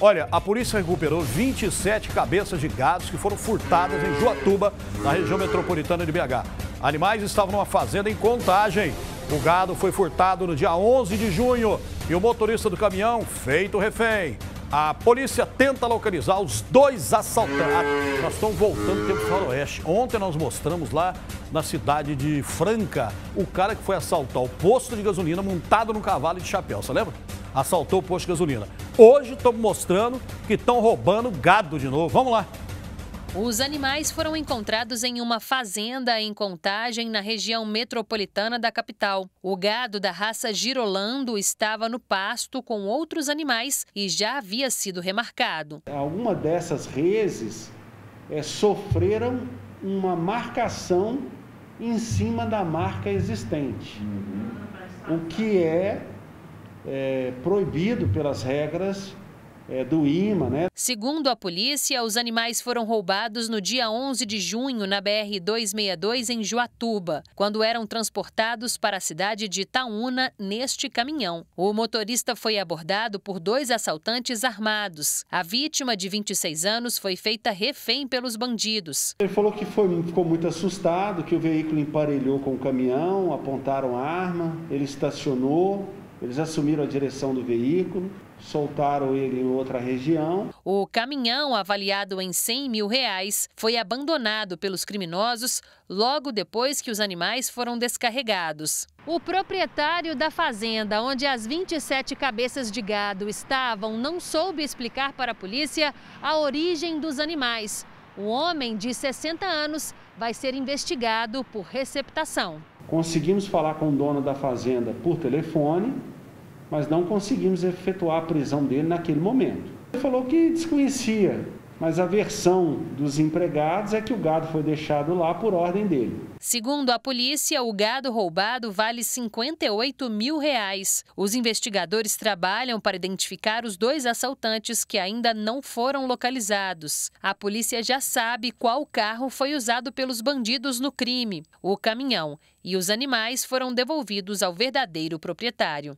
Olha, a polícia recuperou 27 cabeças de gados que foram furtadas em Joatuba, na região metropolitana de BH. Animais estavam numa fazenda em contagem. O gado foi furtado no dia 11 de junho e o motorista do caminhão feito refém. A polícia tenta localizar os dois assaltantes. Ah, nós estamos voltando tempo faroeste. Ontem nós mostramos lá na cidade de Franca o cara que foi assaltar o posto de gasolina montado num cavalo de chapéu. Você lembra? Assaltou o posto de gasolina. Hoje estou mostrando que estão roubando gado de novo. Vamos lá. Os animais foram encontrados em uma fazenda em Contagem, na região metropolitana da capital. O gado da raça Girolando estava no pasto com outros animais e já havia sido remarcado. Alguma dessas reses é, sofreram uma marcação em cima da marca existente, o que é é, proibido pelas regras é, do IMA, né? Segundo a polícia, os animais foram roubados no dia 11 de junho na BR-262 em Joatuba, quando eram transportados para a cidade de Itaúna neste caminhão. O motorista foi abordado por dois assaltantes armados. A vítima, de 26 anos, foi feita refém pelos bandidos. Ele falou que foi, ficou muito assustado, que o veículo emparelhou com o caminhão, apontaram a arma, ele estacionou, eles assumiram a direção do veículo, soltaram ele em outra região. O caminhão, avaliado em 100 mil reais, foi abandonado pelos criminosos logo depois que os animais foram descarregados. O proprietário da fazenda onde as 27 cabeças de gado estavam não soube explicar para a polícia a origem dos animais. O homem de 60 anos vai ser investigado por receptação. Conseguimos falar com o dono da fazenda por telefone, mas não conseguimos efetuar a prisão dele naquele momento. Ele falou que desconhecia mas a versão dos empregados é que o gado foi deixado lá por ordem dele. Segundo a polícia, o gado roubado vale 58 mil reais. Os investigadores trabalham para identificar os dois assaltantes que ainda não foram localizados. A polícia já sabe qual carro foi usado pelos bandidos no crime. O caminhão e os animais foram devolvidos ao verdadeiro proprietário.